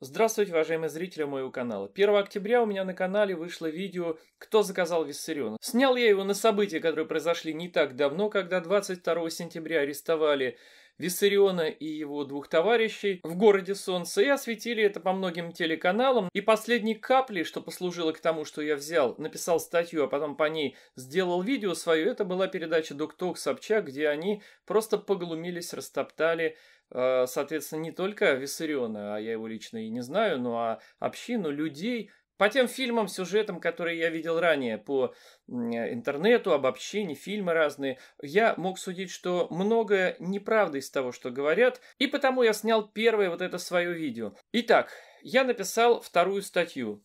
Здравствуйте, уважаемые зрители моего канала. 1 октября у меня на канале вышло видео «Кто заказал Виссариона?». Снял я его на события, которые произошли не так давно, когда 22 сентября арестовали Виссариона и его двух товарищей в городе Солнце и осветили это по многим телеканалам. И последней каплей, что послужило к тому, что я взял, написал статью, а потом по ней сделал видео свое, это была передача док Собчак», где они просто поглумились, растоптали Э, соответственно, не только Виссариона, а я его лично и не знаю, но а общину людей, по тем фильмам, сюжетам, которые я видел ранее по э, интернету, об общении, фильмы разные, я мог судить, что многое неправда из того, что говорят, и потому я снял первое вот это свое видео. Итак, я написал вторую статью.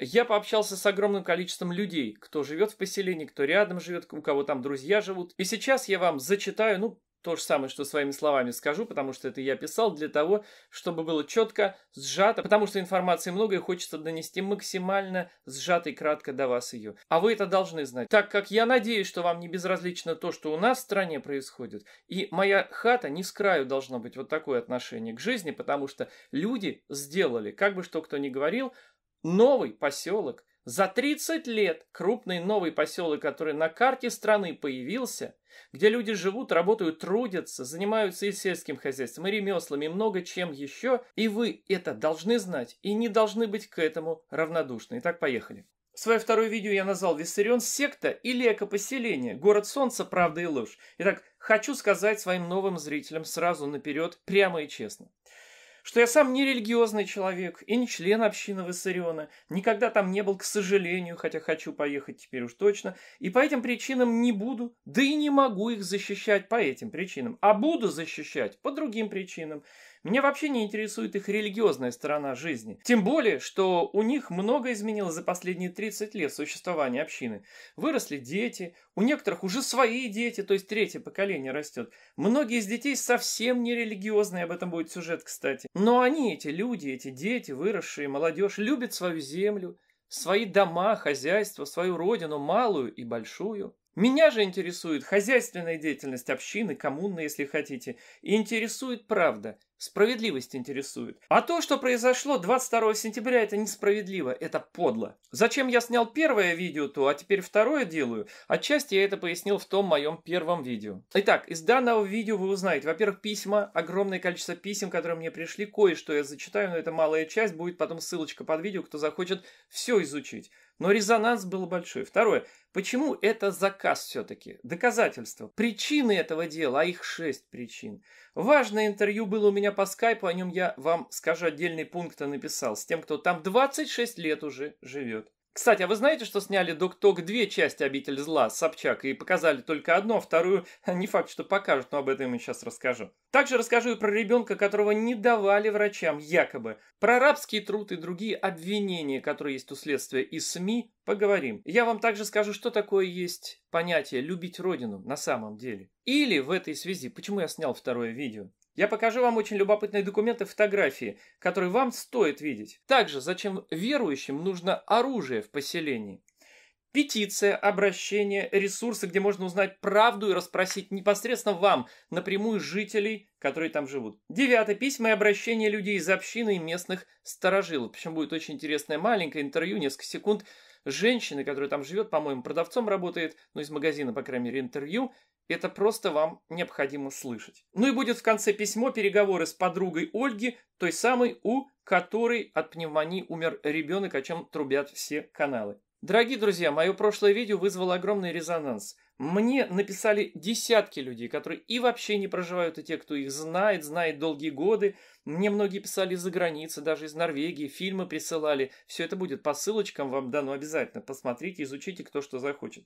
Я пообщался с огромным количеством людей, кто живет в поселении, кто рядом живет, у кого там друзья живут. И сейчас я вам зачитаю, ну, то же самое, что своими словами скажу, потому что это я писал для того, чтобы было четко, сжато, потому что информации много и хочется донести максимально сжато и кратко до вас ее. А вы это должны знать, так как я надеюсь, что вам не безразлично то, что у нас в стране происходит, и моя хата не с краю должно быть вот такое отношение к жизни, потому что люди сделали, как бы что кто ни говорил, новый поселок, за 30 лет крупный новый поселок, который на карте страны появился, где люди живут, работают, трудятся, занимаются и сельским хозяйством, и ремеслами, и много чем еще, и вы это должны знать и не должны быть к этому равнодушны. Итак, поехали. Свое второе видео я назвал «Виссарион. Секта или экопоселение. Город солнца, правда и ложь». Итак, хочу сказать своим новым зрителям сразу наперед, прямо и честно что я сам не религиозный человек и не член общины Виссариона, никогда там не был, к сожалению, хотя хочу поехать теперь уж точно, и по этим причинам не буду, да и не могу их защищать по этим причинам, а буду защищать по другим причинам. Мне вообще не интересует их религиозная сторона жизни. Тем более, что у них много изменилось за последние 30 лет существования общины. Выросли дети, у некоторых уже свои дети, то есть третье поколение растет. Многие из детей совсем не религиозные, об этом будет сюжет, кстати. Но они, эти люди, эти дети, выросшие, молодежь, любят свою землю, свои дома, хозяйство, свою родину, малую и большую. Меня же интересует хозяйственная деятельность общины, коммуны, если хотите. И интересует правда. Справедливость интересует. А то, что произошло 22 сентября, это несправедливо, это подло. Зачем я снял первое видео то, а теперь второе делаю? Отчасти я это пояснил в том моем первом видео. Итак, из данного видео вы узнаете, во-первых, письма, огромное количество писем, которые мне пришли, кое-что я зачитаю, но это малая часть, будет потом ссылочка под видео, кто захочет все изучить. Но резонанс был большой. Второе. Почему это заказ все-таки? Доказательства. Причины этого дела, а их шесть причин. Важное интервью было у меня по скайпу, о нем я вам скажу отдельный пункт написал, с тем, кто там 26 лет уже живет. Кстати, а вы знаете, что сняли Док-Ток две части «Обитель зла» с Собчак и показали только одну, а вторую не факт, что покажут, но об этом я сейчас расскажу. Также расскажу и про ребенка, которого не давали врачам, якобы. Про рабский труд и другие обвинения, которые есть у следствия и СМИ, поговорим. Я вам также скажу, что такое есть понятие «любить родину» на самом деле. Или в этой связи, почему я снял второе видео? Я покажу вам очень любопытные документы, фотографии, которые вам стоит видеть. Также, зачем верующим нужно оружие в поселении? Петиция, обращение, ресурсы, где можно узнать правду и расспросить непосредственно вам, напрямую жителей, которые там живут. Девятое. Письма и обращение людей из общины и местных старожилов. Причем будет очень интересное маленькое интервью, несколько секунд, женщины, которая там живет, по-моему, продавцом работает, ну, из магазина, по крайней мере, интервью, это просто вам необходимо слышать. Ну и будет в конце письмо переговоры с подругой Ольги, той самой, у которой от пневмонии умер ребенок, о чем трубят все каналы. Дорогие друзья, мое прошлое видео вызвало огромный резонанс. Мне написали десятки людей, которые и вообще не проживают, и те, кто их знает, знает долгие годы. Мне многие писали из-за границы, даже из Норвегии, фильмы присылали. Все это будет по ссылочкам вам дано обязательно. Посмотрите, изучите, кто что захочет.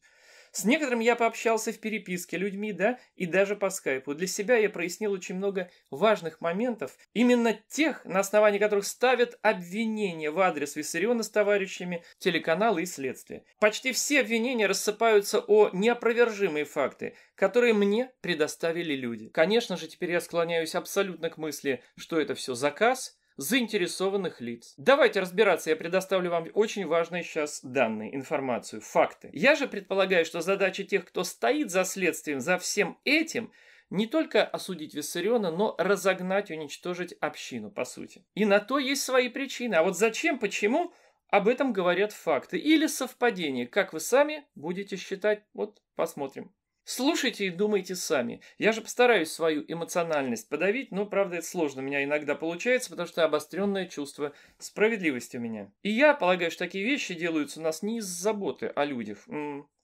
С некоторыми я пообщался в переписке людьми, да, и даже по скайпу. Для себя я прояснил очень много важных моментов, именно тех, на основании которых ставят обвинения в адрес Виссариона с товарищами, телеканалы и следствие. Почти все обвинения рассыпаются о неопровержимые факты, которые мне предоставили люди. Конечно же, теперь я склоняюсь абсолютно к мысли, что это все заказ – заинтересованных лиц. Давайте разбираться, я предоставлю вам очень важные сейчас данные, информацию, факты. Я же предполагаю, что задача тех, кто стоит за следствием, за всем этим, не только осудить Виссариона, но разогнать, и уничтожить общину, по сути. И на то есть свои причины. А вот зачем, почему, об этом говорят факты или совпадение, как вы сами будете считать, вот посмотрим. Слушайте и думайте сами. Я же постараюсь свою эмоциональность подавить, но, правда, это сложно у меня иногда получается, потому что обостренное чувство справедливости у меня. И я полагаю, что такие вещи делаются у нас не из заботы о людях.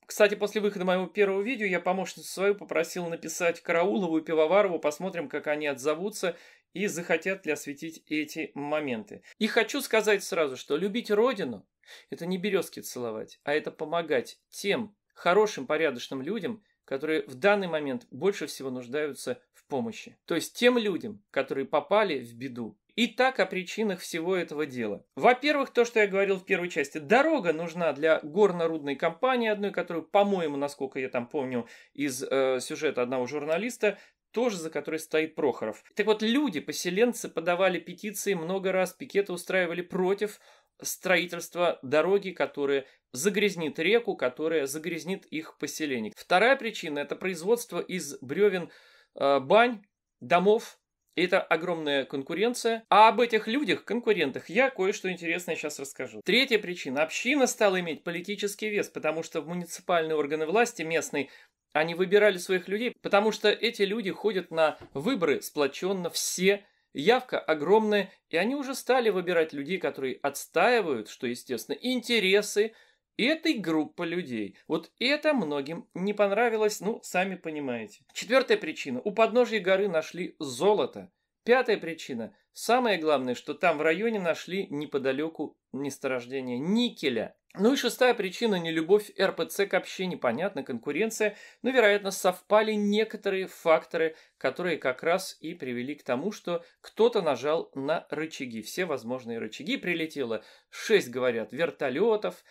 Кстати, после выхода моего первого видео я помощницу свою попросил написать Караулову и Пивоварову, посмотрим, как они отзовутся и захотят ли осветить эти моменты. И хочу сказать сразу, что любить Родину – это не березки целовать, а это помогать тем хорошим, порядочным людям, которые в данный момент больше всего нуждаются в помощи. То есть тем людям, которые попали в беду. И так о причинах всего этого дела. Во-первых, то, что я говорил в первой части. Дорога нужна для горнорудной компании одной, которую, по-моему, насколько я там помню, из э, сюжета одного журналиста, тоже за которой стоит Прохоров. Так вот, люди, поселенцы подавали петиции много раз, пикеты устраивали против строительство дороги, которая загрязнит реку, которая загрязнит их поселение. Вторая причина – это производство из бревен э, бань, домов. Это огромная конкуренция. А об этих людях, конкурентах, я кое-что интересное сейчас расскажу. Третья причина. Община стала иметь политический вес, потому что в муниципальные органы власти местные они выбирали своих людей, потому что эти люди ходят на выборы сплоченно все Явка огромная, и они уже стали выбирать людей, которые отстаивают, что естественно, интересы этой группы людей. Вот это многим не понравилось, ну, сами понимаете. Четвертая причина. У подножья горы нашли золото. Пятая причина. Самое главное, что там в районе нашли неподалеку месторождение никеля. Ну и шестая причина – нелюбовь РПЦ к общине, понятно, конкуренция, но, вероятно, совпали некоторые факторы, которые как раз и привели к тому, что кто-то нажал на рычаги, все возможные рычаги. Прилетело шесть, говорят, вертолетов,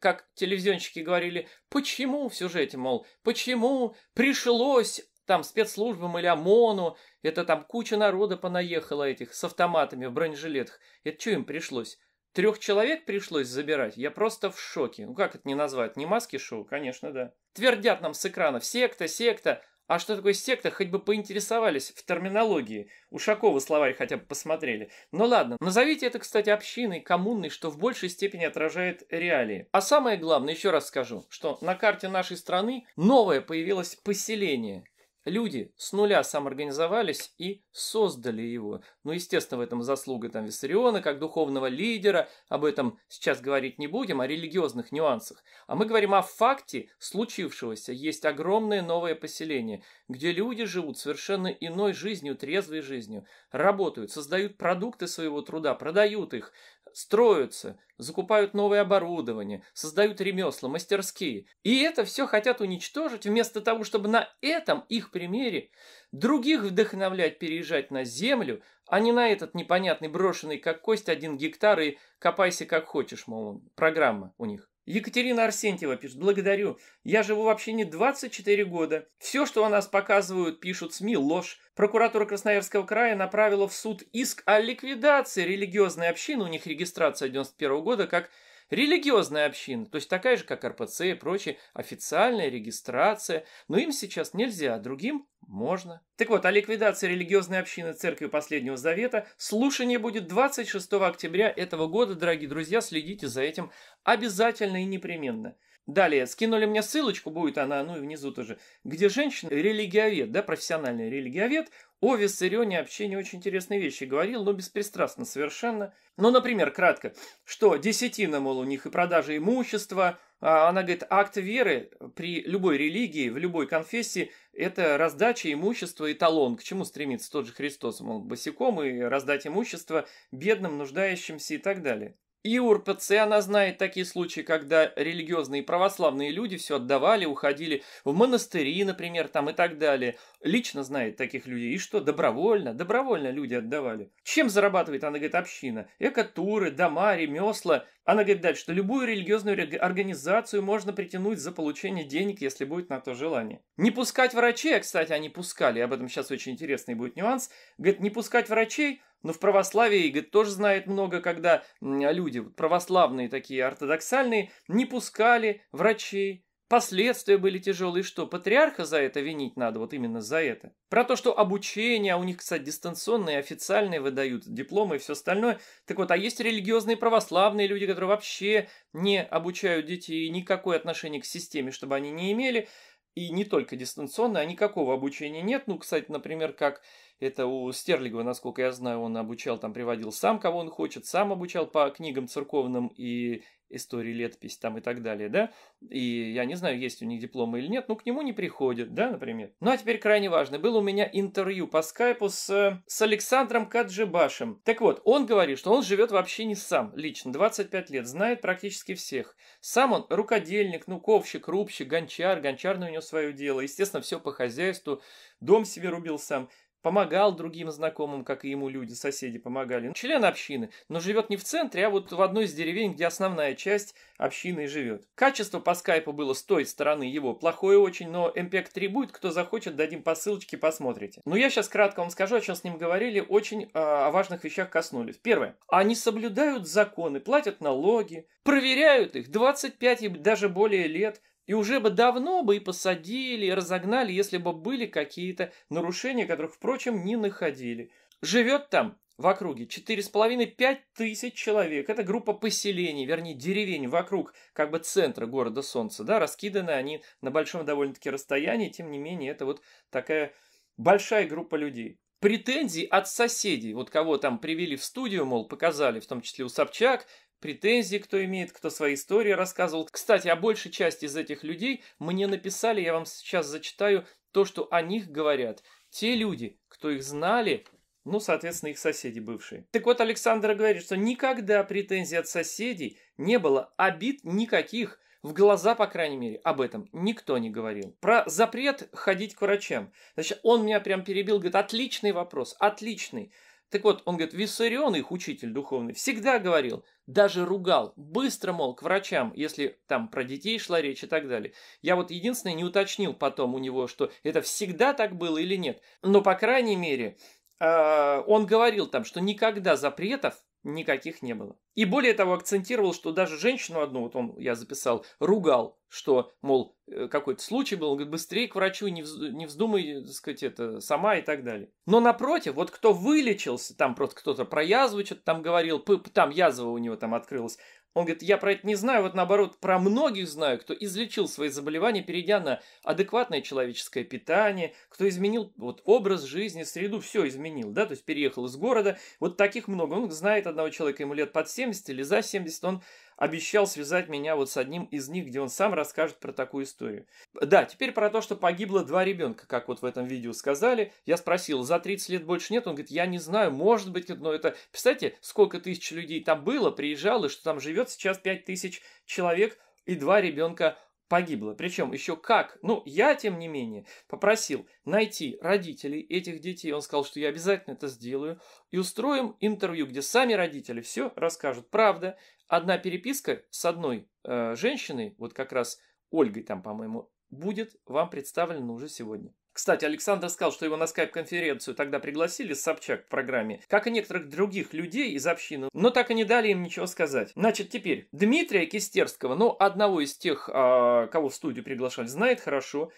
как телевизионщики говорили, почему в сюжете, мол, почему пришлось там спецслужбам или ОМОНу, это там куча народа понаехала этих с автоматами в бронежилетах, это что им пришлось? Трех человек пришлось забирать, я просто в шоке. Ну как это не назвать? Не маски-шоу? Конечно, да. Твердят нам с экранов секта, секта. А что такое секта, хоть бы поинтересовались в терминологии. Ушакова словарь хотя бы посмотрели. Ну ладно, назовите это, кстати, общиной, коммунной, что в большей степени отражает реалии. А самое главное, еще раз скажу, что на карте нашей страны новое появилось поселение. Люди с нуля самоорганизовались и создали его. Ну, естественно, в этом заслуга там Виссариона, как духовного лидера. Об этом сейчас говорить не будем, о религиозных нюансах. А мы говорим о факте случившегося. Есть огромное новое поселение, где люди живут совершенно иной жизнью, трезвой жизнью. Работают, создают продукты своего труда, продают их, строятся, закупают новое оборудование, создают ремесла, мастерские. И это все хотят уничтожить, вместо того, чтобы на этом их примере других вдохновлять переезжать на землю, а не на этот непонятный брошенный как кость один гектар и копайся как хочешь, мол, программа у них. Екатерина Арсентьева пишет, благодарю. Я живу вообще не 24 года. Все, что о нас показывают, пишут СМИ, ложь. Прокуратура Красноярского края направила в суд иск о ликвидации религиозной общины, у них регистрация 91 года, как Религиозная община, то есть такая же, как РПЦ и прочие официальная регистрация, но им сейчас нельзя, а другим можно. Так вот, о ликвидации религиозной общины Церкви Последнего Завета слушание будет 26 октября этого года, дорогие друзья, следите за этим обязательно и непременно. Далее, скинули мне ссылочку, будет она, ну и внизу тоже, где женщина, религиовед, да, профессиональный религиовед, о вообще не очень интересные вещи говорил, но беспристрастно совершенно. Ну, например, кратко, что десятина, мол, у них и продажа имущества. А она говорит, акт веры при любой религии, в любой конфессии – это раздача имущества и талон. К чему стремится тот же Христос, мол, босиком и раздать имущество бедным, нуждающимся и так далее. И УРПЦ она знает такие случаи, когда религиозные и православные люди все отдавали, уходили в монастыри, например, там и так далее. Лично знает таких людей. И что, добровольно? Добровольно люди отдавали. Чем зарабатывает, она говорит, община? Экотуры, дома, ремесла. Она говорит дальше, что любую религиозную организацию можно притянуть за получение денег, если будет на то желание. Не пускать врачей, а, кстати, они пускали, об этом сейчас очень интересный будет нюанс. Говорит, не пускать врачей, но в православии, говорит, тоже знает много, когда люди, православные такие, ортодоксальные, не пускали врачей, Последствия были тяжелые, что патриарха за это винить надо, вот именно за это. Про то, что обучение, а у них, кстати, дистанционные, официальные выдают, дипломы и все остальное. Так вот, а есть религиозные православные люди, которые вообще не обучают детей, никакое отношение к системе, чтобы они не имели. И не только дистанционно, а никакого обучения нет. Ну, кстати, например, как это у Стерлигова, насколько я знаю, он обучал, там приводил сам, кого он хочет, сам обучал по книгам церковным и истории, летопись там и так далее, да, и я не знаю, есть у них дипломы или нет, но к нему не приходят, да, например. Ну а теперь крайне важно, было у меня интервью по скайпу с, э, с Александром Каджибашем. Так вот, он говорит, что он живет вообще не сам, лично, 25 лет, знает практически всех. Сам он рукодельник, ну, ковщик, рубщик, гончар, гончарное у него свое дело, естественно, все по хозяйству, дом себе рубил сам, помогал другим знакомым, как и ему люди, соседи помогали. Ну, член общины, но живет не в центре, а вот в одной из деревень, где основная часть общины и живет. Качество по скайпу было с той стороны его плохое очень, но MPEG 3 будет, кто захочет, дадим по ссылочке, посмотрите. Но я сейчас кратко вам скажу, о а чем с ним говорили, очень э, о важных вещах коснулись. Первое. Они соблюдают законы, платят налоги, проверяют их 25 и даже более лет, и уже бы давно бы и посадили, и разогнали, если бы были какие-то нарушения, которых, впрочем, не находили. Живет там в округе 4,5-5 тысяч человек. Это группа поселений, вернее деревень вокруг как бы центра города Солнца. Да, раскиданы они на большом довольно-таки расстоянии, тем не менее это вот такая большая группа людей. Претензии от соседей, вот кого там привели в студию, мол, показали, в том числе у Собчак, Претензии кто имеет, кто свои истории рассказывал. Кстати, о большей части из этих людей мне написали, я вам сейчас зачитаю то, что о них говорят. Те люди, кто их знали, ну, соответственно, их соседи бывшие. Так вот, Александр говорит, что никогда претензий от соседей не было, обид никаких, в глаза, по крайней мере, об этом никто не говорил. Про запрет ходить к врачам. Значит, он меня прям перебил, говорит, отличный вопрос, отличный. Так вот, он говорит, Виссарион, их учитель духовный, всегда говорил, даже ругал, быстро, мол, к врачам, если там про детей шла речь и так далее. Я вот единственное не уточнил потом у него, что это всегда так было или нет. Но, по крайней мере, а, он говорил там, что никогда запретов никаких не было. И более того, акцентировал, что даже женщину одну, вот он, я записал, ругал, что, мол, э, какой-то случай был, он говорит, быстрее к врачу, не вздумай, так сказать, это, сама и так далее. Но напротив, вот кто вылечился, там просто кто-то про язву что-то там говорил, там язва у него там открылась, он говорит, я про это не знаю, вот наоборот, про многих знаю, кто излечил свои заболевания, перейдя на адекватное человеческое питание, кто изменил вот, образ жизни, среду, все изменил, да, то есть переехал из города. Вот таких много. Он знает одного человека, ему лет под 70 или за 70, он обещал связать меня вот с одним из них, где он сам расскажет про такую историю. Да, теперь про то, что погибло два ребенка, как вот в этом видео сказали. Я спросил, за 30 лет больше нет? Он говорит, я не знаю, может быть, но это... Представляете, сколько тысяч людей там было, приезжало, и что там живет сейчас 5 тысяч человек, и два ребенка погибло. Причем еще как? Ну, я, тем не менее, попросил найти родителей этих детей. Он сказал, что я обязательно это сделаю. И устроим интервью, где сами родители все расскажут. Правда, одна переписка с одной э, женщиной, вот как раз Ольгой там, по-моему, будет вам представлена уже сегодня. Кстати, Александр сказал, что его на скайп-конференцию тогда пригласили с Собчак в программе, как и некоторых других людей из общины, но так и не дали им ничего сказать. Значит, теперь Дмитрия Кистерского, ну, одного из тех, а, кого в студию приглашали, знает хорошо,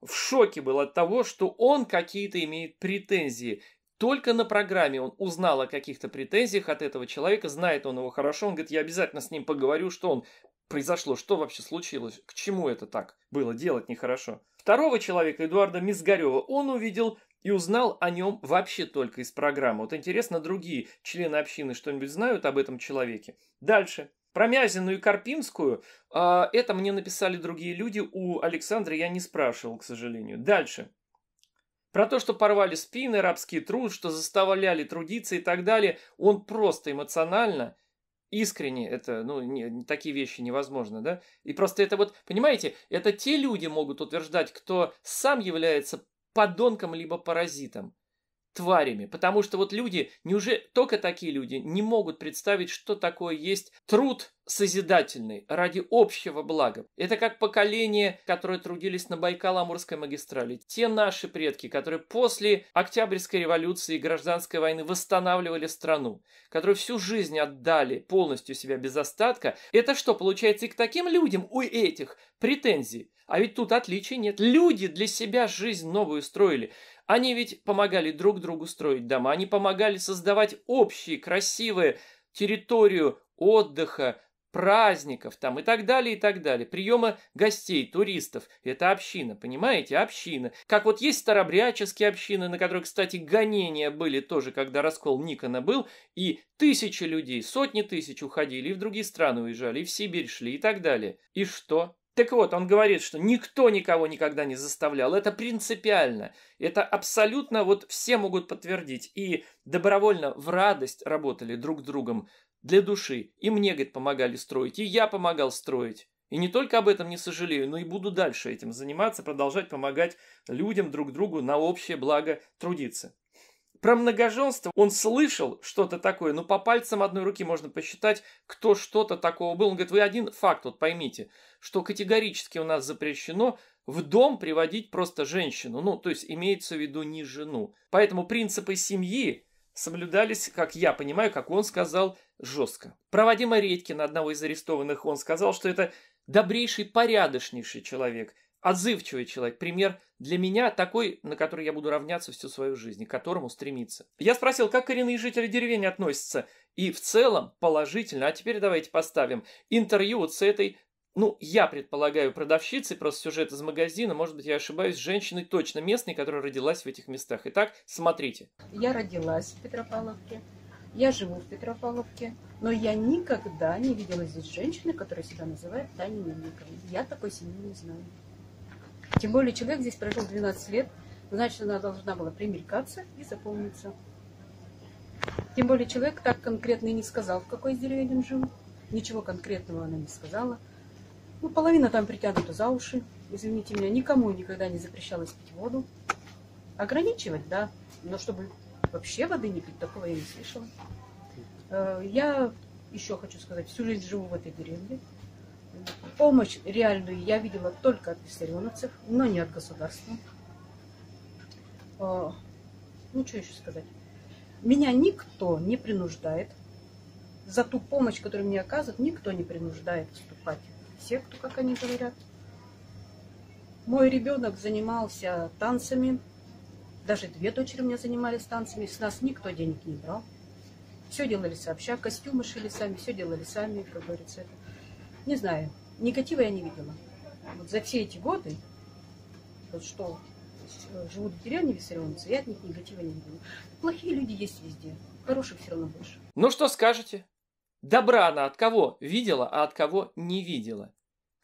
в шоке был от того, что он какие-то имеет претензии только на программе он узнал о каких-то претензиях от этого человека, знает он его хорошо, он говорит, я обязательно с ним поговорю, что он произошло, что вообще случилось, к чему это так было делать нехорошо. Второго человека, Эдуарда Мизгарева, он увидел и узнал о нем вообще только из программы. Вот интересно, другие члены общины что-нибудь знают об этом человеке? Дальше. Про Мязину и Карпинскую а, это мне написали другие люди. У Александра я не спрашивал, к сожалению. Дальше. Про то, что порвали спины, рабский труд, что заставляли трудиться и так далее, он просто эмоционально, искренне, это, ну, не, такие вещи невозможно, да? И просто это вот, понимаете, это те люди могут утверждать, кто сам является подонком либо паразитом тварями. Потому что вот люди, неужели только такие люди не могут представить, что такое есть труд созидательный ради общего блага. Это как поколение, которое трудились на Байкал-Амурской магистрали. Те наши предки, которые после Октябрьской революции и Гражданской войны восстанавливали страну, которые всю жизнь отдали полностью себя без остатка. Это что, получается, и к таким людям у этих претензий? А ведь тут отличий нет. Люди для себя жизнь новую строили. Они ведь помогали друг другу строить дома, они помогали создавать общие, красивые территорию отдыха, праздников там и так далее, и так далее, приема гостей, туристов. Это община, понимаете? Община. Как вот есть старобряческие общины, на которые, кстати, гонения были тоже, когда раскол Никона был, и тысячи людей, сотни тысяч уходили, и в другие страны уезжали, и в Сибирь шли, и так далее. И что? Так вот, он говорит, что никто никого никогда не заставлял. Это принципиально. Это абсолютно вот все могут подтвердить. И добровольно в радость работали друг другом для души. И мне, говорит, помогали строить. И я помогал строить. И не только об этом не сожалею, но и буду дальше этим заниматься, продолжать помогать людям друг другу на общее благо трудиться. Про многоженство он слышал что-то такое, но по пальцам одной руки можно посчитать, кто что-то такого был. Он говорит, вы один факт вот поймите, что категорически у нас запрещено в дом приводить просто женщину. Ну, то есть имеется в виду не жену. Поэтому принципы семьи соблюдались, как я понимаю, как он сказал, жестко. Про Вадима Редькина, одного из арестованных, он сказал, что это добрейший, порядочнейший человек – отзывчивый человек. Пример для меня такой, на который я буду равняться всю свою жизнь и к которому стремиться. Я спросил, как коренные жители деревень относятся. И в целом положительно. А теперь давайте поставим интервью вот с этой ну, я предполагаю, продавщицы, просто сюжет из магазина, может быть, я ошибаюсь, женщиной точно местной, которая родилась в этих местах. Итак, смотрите. Я родилась в Петропавловке, я живу в Петропавловке, но я никогда не видела здесь женщины, которая себя называет Таней Мельниковой. Я такой семьи не знаю. Тем более человек здесь прожил 12 лет, значит, она должна была примелькаться и запомниться. Тем более человек так конкретно и не сказал, в какой деревне он жил. Ничего конкретного она не сказала. Ну, половина там притянута за уши. Извините меня, никому никогда не запрещалось пить воду. Ограничивать, да, но чтобы вообще воды не пить, такого я не слышала. Э, я еще хочу сказать, всю жизнь живу в этой деревне. Помощь реальную я видела только от виссарионовцев, но не от государства. А, ну, что еще сказать? Меня никто не принуждает. За ту помощь, которую мне оказывают, никто не принуждает вступать в секту, как они говорят. Мой ребенок занимался танцами. Даже две дочери у меня занимались танцами. С нас никто денег не брал. Все делали сообща, костюмы шили сами, все делали сами, как говорится. Это. Не знаю, негатива я не видела. Вот за все эти годы, вот что живут в деревне виссарионцы, я от них негатива не видела. Плохие люди есть везде, хороших все равно больше. Ну что скажете? Добра она от кого видела, а от кого не видела.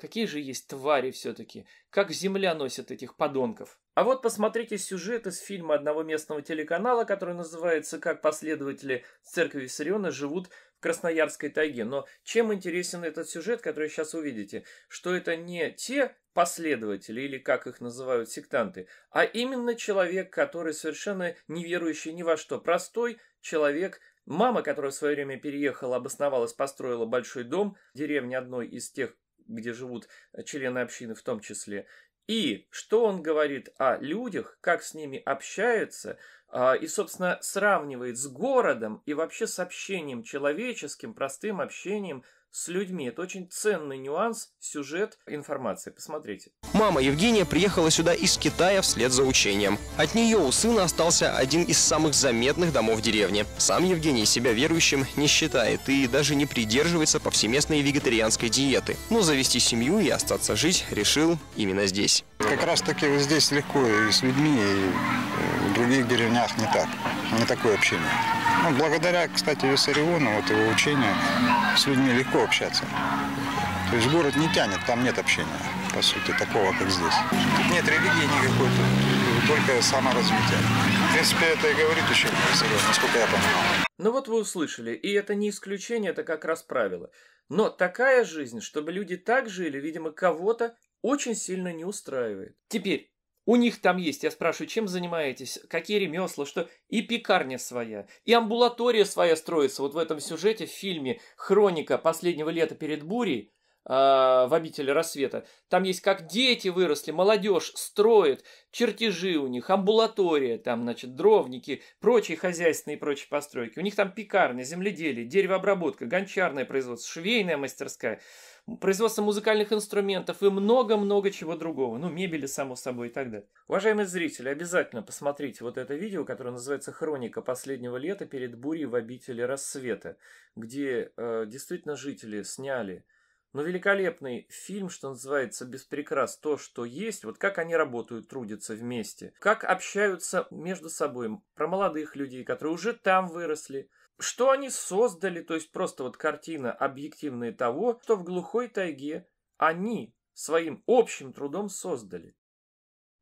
Какие же есть твари все-таки! Как земля носит этих подонков! А вот посмотрите сюжет из фильма одного местного телеканала, который называется «Как последователи церкви Сариона живут в Красноярской тайге». Но чем интересен этот сюжет, который сейчас увидите? Что это не те последователи, или как их называют сектанты, а именно человек, который совершенно неверующий, ни во что, простой человек, Мама, которая в свое время переехала, обосновалась, построила большой дом в деревне одной из тех где живут э, члены общины в том числе, и что он говорит о людях, как с ними общаются, а, и, собственно, сравнивает с городом и вообще с общением человеческим, простым общением – с людьми. Это очень ценный нюанс, сюжет, информации. Посмотрите. Мама Евгения приехала сюда из Китая вслед за учением. От нее у сына остался один из самых заметных домов деревни. Сам Евгений себя верующим не считает и даже не придерживается повсеместной вегетарианской диеты. Но завести семью и остаться жить решил именно здесь. Как раз таки вот здесь легко и с людьми, и э, в других деревнях не так, не такое общение. Ну, благодаря, кстати, Виссариону, вот его учению, с людьми легко общаться. То есть город не тянет, там нет общения, по сути, такого, как здесь. Тут нет религии никакой, тут только саморазвитие. В принципе, это и говорит еще насколько я понимаю. Ну вот вы услышали, и это не исключение, это как раз правило. Но такая жизнь, чтобы люди так жили, видимо, кого-то очень сильно не устраивает. Теперь, у них там есть, я спрашиваю, чем занимаетесь, какие ремесла, что... И пекарня своя, и амбулатория своя строится. Вот в этом сюжете, в фильме «Хроника последнего лета перед бурей», а, в обители рассвета. Там есть как дети выросли, молодежь строит, чертежи у них, амбулатория, там, значит, дровники, прочие хозяйственные и прочие постройки. У них там пекарня, земледелие, деревообработка, гончарное производство, швейная мастерская производство музыкальных инструментов и много-много чего другого. Ну, мебели, само собой, и так далее. Уважаемые зрители, обязательно посмотрите вот это видео, которое называется «Хроника последнего лета перед бурей в обители рассвета», где э, действительно жители сняли но ну, великолепный фильм, что называется «Без то, что есть, вот как они работают, трудятся вместе, как общаются между собой, про молодых людей, которые уже там выросли, что они создали, то есть просто вот картина объективная того, что в глухой тайге они своим общим трудом создали.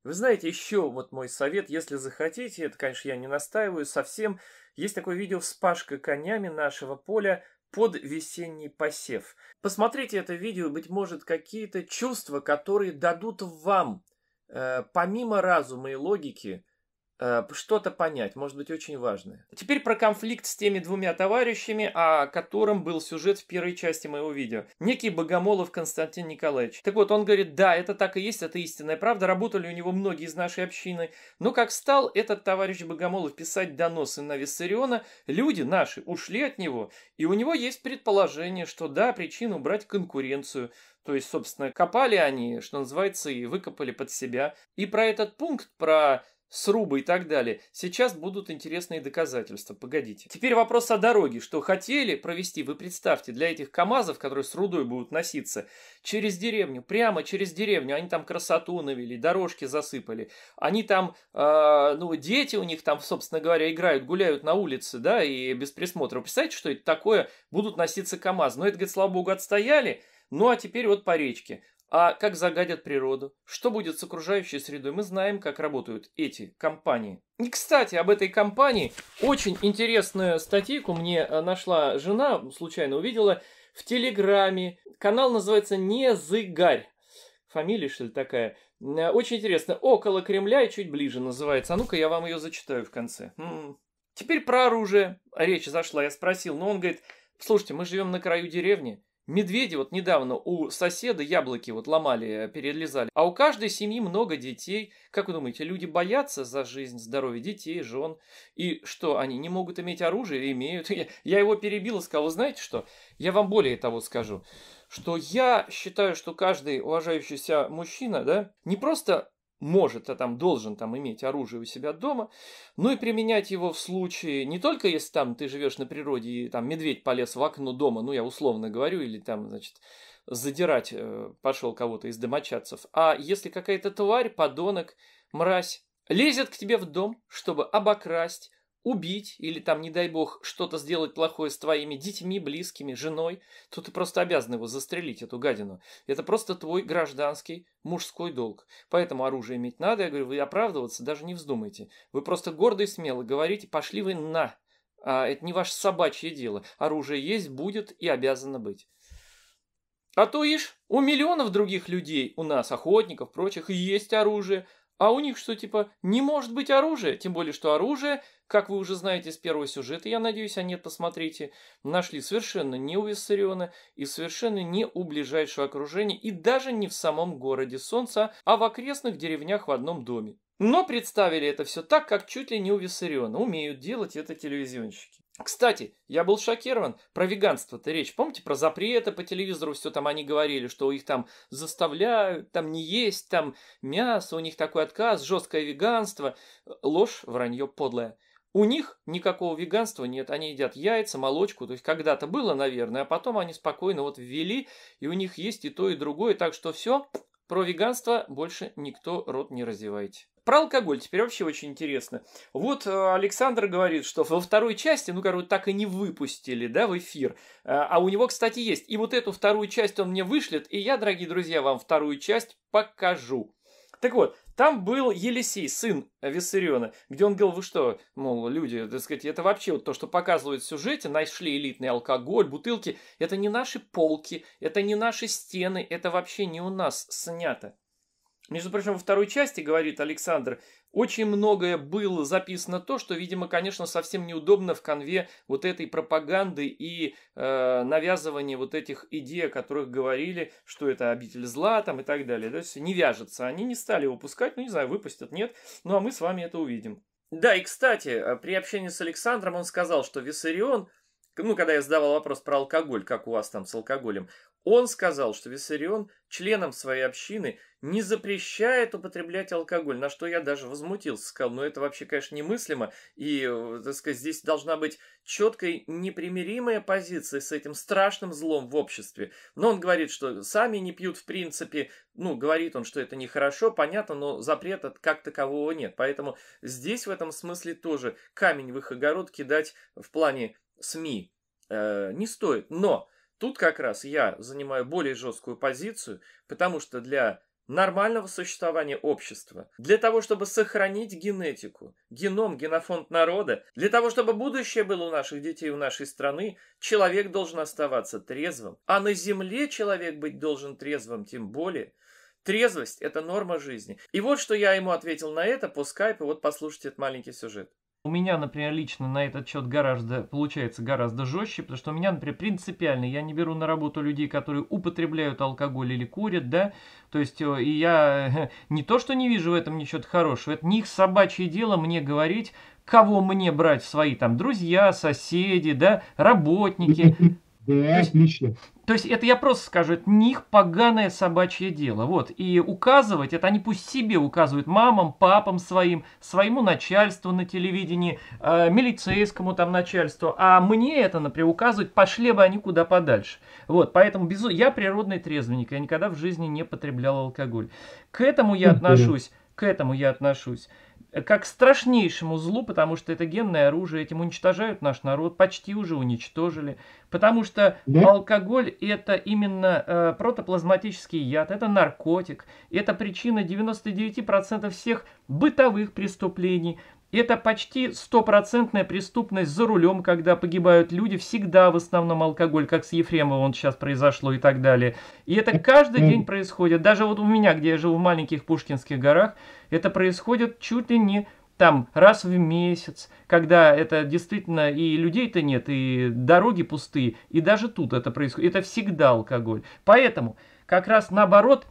Вы знаете, еще вот мой совет, если захотите, это, конечно, я не настаиваю совсем, есть такое видео «Вспашка конями нашего поля» под весенний посев. Посмотрите это видео, быть может, какие-то чувства, которые дадут вам, э, помимо разума и логики, Э, что-то понять, может быть, очень важное. Теперь про конфликт с теми двумя товарищами, о котором был сюжет в первой части моего видео. Некий Богомолов Константин Николаевич. Так вот, он говорит, да, это так и есть, это истинная правда, работали у него многие из нашей общины. Но как стал этот товарищ Богомолов писать доносы на Виссариона, люди наши ушли от него, и у него есть предположение, что да, причину брать конкуренцию, то есть, собственно, копали они, что называется, и выкопали под себя. И про этот пункт, про срубы и так далее. Сейчас будут интересные доказательства. Погодите. Теперь вопрос о дороге. Что хотели провести, вы представьте, для этих КАМАЗов, которые с рудой будут носиться, через деревню, прямо через деревню. Они там красоту навели, дорожки засыпали. Они там, э, ну, дети у них там, собственно говоря, играют, гуляют на улице, да, и без присмотра. Вы представляете, что это такое? Будут носиться КАМАЗ. Но ну, это, говорит, слава богу, отстояли. Ну а теперь вот по речке. А как загадят природу? Что будет с окружающей средой? Мы знаем, как работают эти компании. И, кстати, об этой компании очень интересную статейку мне э, нашла жена, случайно увидела, в Телеграме. Канал называется «Незыгарь». Фамилия, что ли, такая? Э, очень интересно. «Около Кремля и чуть ближе» называется. А ну-ка, я вам ее зачитаю в конце. М-м. Теперь про оружие. Речь зашла, я спросил, но он говорит, слушайте, мы живем на краю деревни, Медведи вот недавно у соседа яблоки вот ломали, э, перелезали. А у каждой семьи много детей. Как вы думаете, люди боятся за жизнь, здоровье детей, жен? И что, они не могут иметь оружие? Имеют. Я, его перебил и сказал, знаете что? Я вам более того скажу, что я считаю, что каждый уважающийся мужчина, да, не просто может, а там должен там иметь оружие у себя дома, ну и применять его в случае, не только если там ты живешь на природе и там медведь полез в окно дома, ну я условно говорю, или там, значит, задирать э, пошел кого-то из домочадцев, а если какая-то тварь, подонок, мразь лезет к тебе в дом, чтобы обокрасть, убить или там, не дай бог, что-то сделать плохое с твоими детьми, близкими, женой, то ты просто обязан его застрелить, эту гадину. Это просто твой гражданский мужской долг. Поэтому оружие иметь надо. Я говорю, вы оправдываться даже не вздумайте. Вы просто гордо и смело говорите, пошли вы на. А это не ваше собачье дело. Оружие есть, будет и обязано быть. А то ишь, у миллионов других людей, у нас, охотников, прочих, есть оружие – а у них что, типа, не может быть оружия? Тем более, что оружие, как вы уже знаете с первого сюжета, я надеюсь, а нет, посмотрите, нашли совершенно не у Виссариона и совершенно не у ближайшего окружения, и даже не в самом городе Солнца, а в окрестных деревнях в одном доме. Но представили это все так, как чуть ли не у Виссариона. Умеют делать это телевизионщики. Кстати, я был шокирован. Про веганство-то речь. Помните про запреты по телевизору? Все там они говорили, что их там заставляют, там не есть, там мясо, у них такой отказ, жесткое веганство. Ложь, вранье подлое. У них никакого веганства нет, они едят яйца, молочку, то есть когда-то было, наверное, а потом они спокойно вот ввели, и у них есть и то, и другое, так что все про веганство больше никто рот не развивайте. Про алкоголь теперь вообще очень интересно. Вот э, Александр говорит, что во второй части, ну, короче, так и не выпустили, да, в эфир. Э, а у него, кстати, есть. И вот эту вторую часть он мне вышлет, и я, дорогие друзья, вам вторую часть покажу. Так вот, там был Елисей, сын э, Виссариона, где он говорил, вы что, мол, люди, так сказать, это вообще вот то, что показывают в сюжете, нашли элитный алкоголь, бутылки, это не наши полки, это не наши стены, это вообще не у нас снято. Между прочим, во второй части, говорит Александр, очень многое было записано то, что, видимо, конечно, совсем неудобно в конве вот этой пропаганды и э, навязывания вот этих идей, о которых говорили, что это обитель зла там и так далее. То есть не вяжется. Они не стали выпускать, ну не знаю, выпустят, нет. Ну а мы с вами это увидим. Да, и кстати, э, при общении с Александром он сказал, что Виссарион – ну, когда я задавал вопрос про алкоголь, как у вас там с алкоголем, он сказал, что Виссарион членам своей общины не запрещает употреблять алкоголь, на что я даже возмутился, сказал, ну это вообще, конечно, немыслимо, и, э, так сказать, здесь должна быть четкая непримиримая позиция с этим страшным злом в обществе. Но он говорит, что сами не пьют в принципе, ну, говорит он, что это нехорошо, понятно, но запрета как такового нет. Поэтому здесь в этом смысле тоже камень в их огород кидать в плане СМИ э, не стоит. Но тут как раз я занимаю более жесткую позицию, потому что для нормального существования общества, для того, чтобы сохранить генетику, геном, генофонд народа, для того, чтобы будущее было у наших детей, у нашей страны, человек должен оставаться трезвым. А на земле человек быть должен трезвым тем более. Трезвость – это норма жизни. И вот что я ему ответил на это по скайпу, вот послушайте этот маленький сюжет. У меня, например, лично на этот счет гораздо, получается гораздо жестче, потому что у меня, например, принципиально, я не беру на работу людей, которые употребляют алкоголь или курят, да, то есть э, и я не то, что не вижу в этом ничего хорошего, это не их собачье дело мне говорить, кого мне брать свои там друзья, соседи, да, работники. И то есть, отлично. То есть это я просто скажу, это не их поганое собачье дело. Вот. И указывать, это они пусть себе указывают мамам, папам своим, своему начальству на телевидении, э, милицейскому там начальству. А мне это, например, указывать, пошли бы они куда подальше. Вот, поэтому безу... я природный трезвенник, я никогда в жизни не потреблял алкоголь. К этому я отношусь, к этому я отношусь как страшнейшему злу, потому что это генное оружие, этим уничтожают наш народ, почти уже уничтожили, потому что да? алкоголь это именно э, протоплазматический яд, это наркотик, это причина 99% всех бытовых преступлений, это почти стопроцентная преступность за рулем, когда погибают люди, всегда в основном алкоголь, как с Ефремовым сейчас произошло и так далее. И это каждый день происходит. Даже вот у меня, где я живу в маленьких Пушкинских горах, это происходит чуть ли не там раз в месяц, когда это действительно и людей-то нет, и дороги пустые, и даже тут это происходит. Это всегда алкоголь. Поэтому как раз наоборот,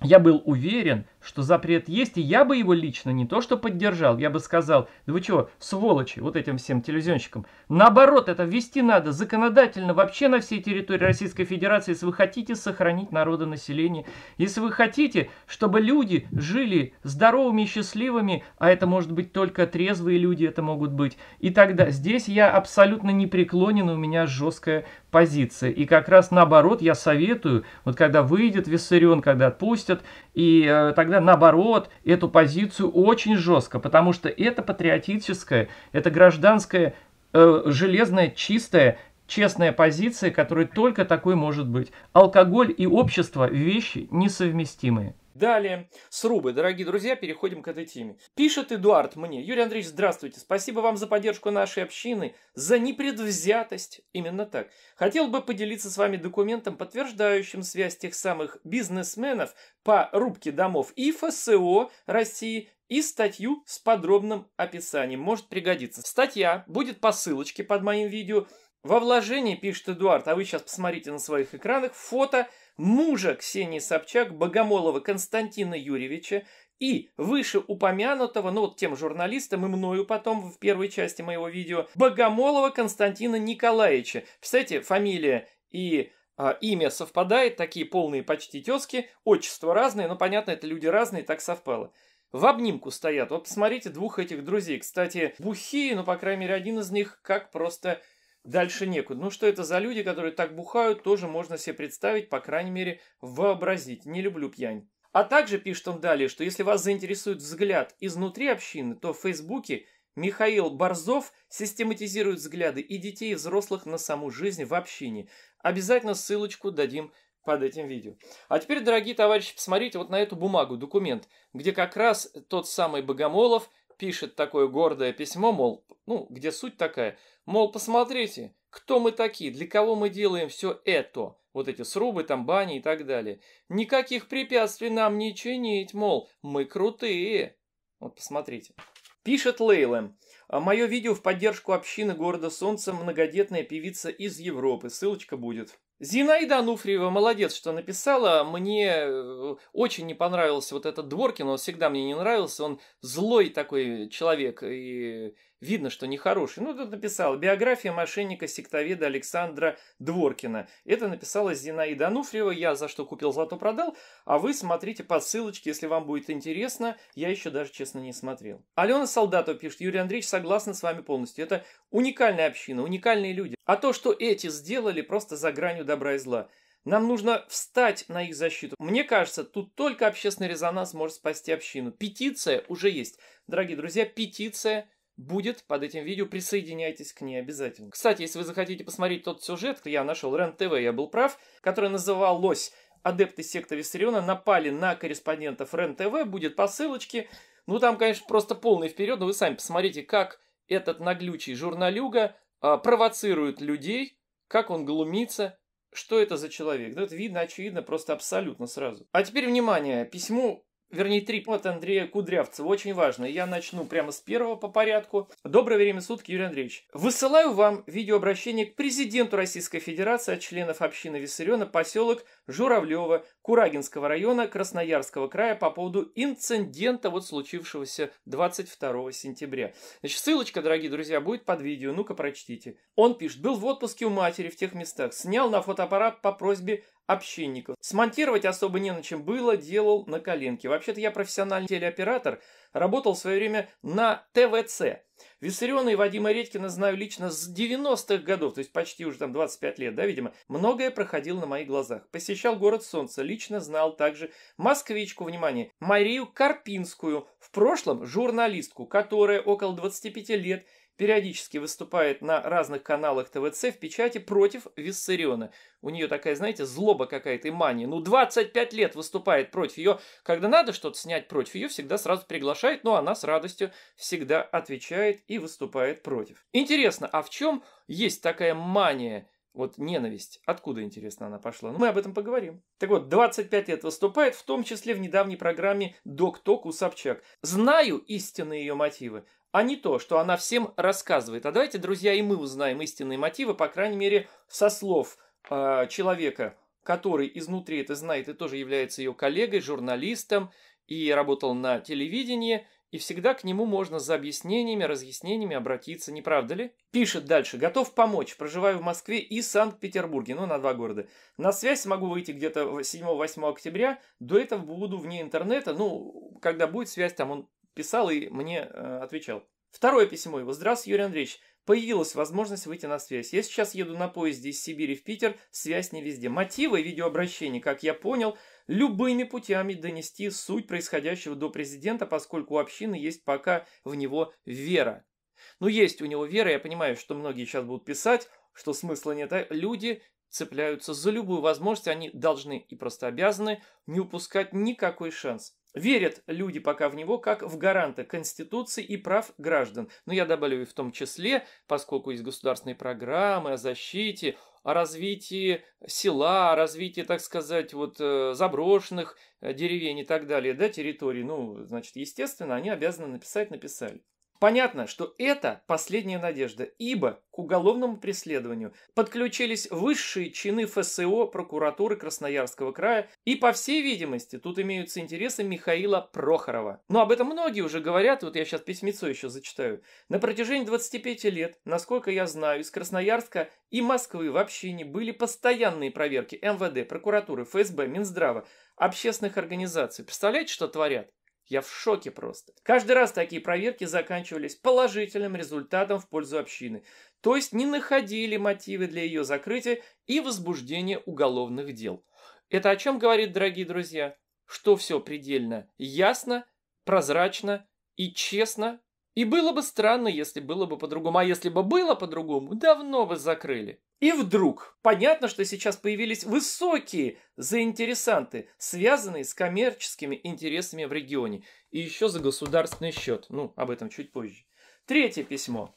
я был уверен, что запрет есть, и я бы его лично не то что поддержал, я бы сказал, да вы чего, сволочи, вот этим всем телевизионщикам. Наоборот, это ввести надо законодательно вообще на всей территории Российской Федерации, если вы хотите сохранить народонаселение, если вы хотите, чтобы люди жили здоровыми и счастливыми, а это может быть только трезвые люди, это могут быть, и тогда здесь я абсолютно не преклонен, у меня жесткая позиция. И как раз наоборот, я советую, вот когда выйдет Виссарион, когда отпустят, и э, тогда, наоборот, эту позицию очень жестко, потому что это патриотическое, это гражданское, э, железное, чистая, честная позиция, которая только такой может быть. Алкоголь и общество – вещи несовместимые. Далее, срубы. Дорогие друзья, переходим к этой теме. Пишет Эдуард мне. Юрий Андреевич, здравствуйте. Спасибо вам за поддержку нашей общины, за непредвзятость. Именно так. Хотел бы поделиться с вами документом, подтверждающим связь тех самых бизнесменов по рубке домов и ФСО России и статью с подробным описанием. Может пригодиться. Статья будет по ссылочке под моим видео. Во вложении, пишет Эдуард, а вы сейчас посмотрите на своих экранах, фото – мужа Ксении Собчак, Богомолова Константина Юрьевича и вышеупомянутого, ну вот тем журналистом и мною потом в первой части моего видео, Богомолова Константина Николаевича. Кстати, фамилия и а, имя совпадает, такие полные почти тезки, отчество разные, но понятно, это люди разные, так совпало. В обнимку стоят. Вот посмотрите двух этих друзей. Кстати, бухие, но, по крайней мере, один из них как просто дальше некуда. Ну что это за люди, которые так бухают, тоже можно себе представить, по крайней мере, вообразить. Не люблю пьянь. А также пишет он далее, что если вас заинтересует взгляд изнутри общины, то в Фейсбуке Михаил Борзов систематизирует взгляды и детей, и взрослых на саму жизнь в общине. Обязательно ссылочку дадим под этим видео. А теперь, дорогие товарищи, посмотрите вот на эту бумагу, документ, где как раз тот самый Богомолов пишет такое гордое письмо, мол, ну, где суть такая, мол, посмотрите, кто мы такие, для кого мы делаем все это, вот эти срубы, там, бани и так далее. Никаких препятствий нам не чинить, мол, мы крутые. Вот посмотрите. Пишет Лейлем. Мое видео в поддержку общины города Солнца многодетная певица из Европы. Ссылочка будет. Зинаида Ануфриева молодец, что написала. Мне э, очень не понравился вот этот Дворкин, он всегда мне не нравился. Он злой такой человек и Видно, что нехороший. Ну, тут написал «Биография мошенника-сектоведа Александра Дворкина». Это написала Зинаида Ануфриева. Я за что купил, зато продал. А вы смотрите по ссылочке, если вам будет интересно. Я еще даже, честно, не смотрел. Алена Солдатова пишет. Юрий Андреевич, согласна с вами полностью. Это уникальная община, уникальные люди. А то, что эти сделали, просто за гранью добра и зла. Нам нужно встать на их защиту. Мне кажется, тут только общественный резонанс может спасти общину. Петиция уже есть. Дорогие друзья, петиция будет под этим видео, присоединяйтесь к ней обязательно. Кстати, если вы захотите посмотреть тот сюжет, я нашел РЕН-ТВ, я был прав, который называлось «Адепты секты Виссариона напали на корреспондентов РЕН-ТВ», будет по ссылочке. Ну, там, конечно, просто полный вперед, но вы сами посмотрите, как этот наглючий журналюга а, провоцирует людей, как он глумится, что это за человек? Да это видно, очевидно, просто абсолютно сразу. А теперь, внимание, письмо Вернее, три от Андрея Кудрявцева. Очень важно. Я начну прямо с первого по порядку. Доброе время суток, Юрий Андреевич. Высылаю вам видеообращение к президенту Российской Федерации от членов общины Виссариона поселок Журавлева Курагинского района Красноярского края по поводу инцидента, вот случившегося 22 сентября. Значит, ссылочка, дорогие друзья, будет под видео. Ну-ка, прочтите. Он пишет. Был в отпуске у матери в тех местах. Снял на фотоаппарат по просьбе общинников. Смонтировать особо не на чем было, делал на коленке. Вообще-то я профессиональный телеоператор, работал в свое время на ТВЦ. Виссариона и Вадима Редькина знаю лично с 90-х годов, то есть почти уже там 25 лет, да, видимо. Многое проходило на моих глазах. Посещал город Солнца, лично знал также москвичку, внимание, Марию Карпинскую, в прошлом журналистку, которая около 25 лет – периодически выступает на разных каналах ТВЦ в печати против Виссариона. У нее такая, знаете, злоба какая-то и мания. Ну, 25 лет выступает против ее. Когда надо что-то снять против ее, всегда сразу приглашает, но она с радостью всегда отвечает и выступает против. Интересно, а в чем есть такая мания вот ненависть, откуда, интересно, она пошла? Ну, мы об этом поговорим. Так вот, 25 лет выступает, в том числе в недавней программе «Док-ток» у Собчак. Знаю истинные ее мотивы а не то, что она всем рассказывает. А давайте, друзья, и мы узнаем истинные мотивы, по крайней мере, со слов э, человека, который изнутри это знает и тоже является ее коллегой, журналистом и работал на телевидении, и всегда к нему можно за объяснениями, разъяснениями обратиться, не правда ли? Пишет дальше. Готов помочь. Проживаю в Москве и Санкт-Петербурге, ну, на два города. На связь могу выйти где-то 7-8 октября. До этого буду вне интернета. Ну, когда будет связь, там он писал и мне э, отвечал. Второе письмо его. Здравствуй, Юрий Андреевич. Появилась возможность выйти на связь. Я сейчас еду на поезде из Сибири в Питер, связь не везде. Мотивы видеообращений, как я понял, любыми путями донести суть происходящего до президента, поскольку у общины есть пока в него вера. Ну, есть у него вера, я понимаю, что многие сейчас будут писать, что смысла нет. А люди цепляются за любую возможность, они должны и просто обязаны не упускать никакой шанс. Верят люди пока в него как в гаранта Конституции и прав граждан. Но я добавлю и в том числе, поскольку есть государственные программы о защите, о развитии села, о развитии, так сказать, вот э, заброшенных э, деревень и так далее, да, территорий, ну, значит, естественно, они обязаны написать, написали. Понятно, что это последняя надежда, ибо к уголовному преследованию подключились высшие чины ФСО прокуратуры Красноярского края, и, по всей видимости, тут имеются интересы Михаила Прохорова. Но об этом многие уже говорят, вот я сейчас письмецо еще зачитаю. На протяжении 25 лет, насколько я знаю, из Красноярска и Москвы вообще не были постоянные проверки МВД, прокуратуры, ФСБ, Минздрава, общественных организаций. Представляете, что творят? Я в шоке просто. Каждый раз такие проверки заканчивались положительным результатом в пользу общины, то есть не находили мотивы для ее закрытия и возбуждения уголовных дел. Это о чем говорит, дорогие друзья? Что все предельно ясно, прозрачно и честно. И было бы странно, если было бы по-другому. А если бы было по-другому, давно бы закрыли. И вдруг понятно, что сейчас появились высокие заинтересанты, связанные с коммерческими интересами в регионе. И еще за государственный счет. Ну, об этом чуть позже. Третье письмо.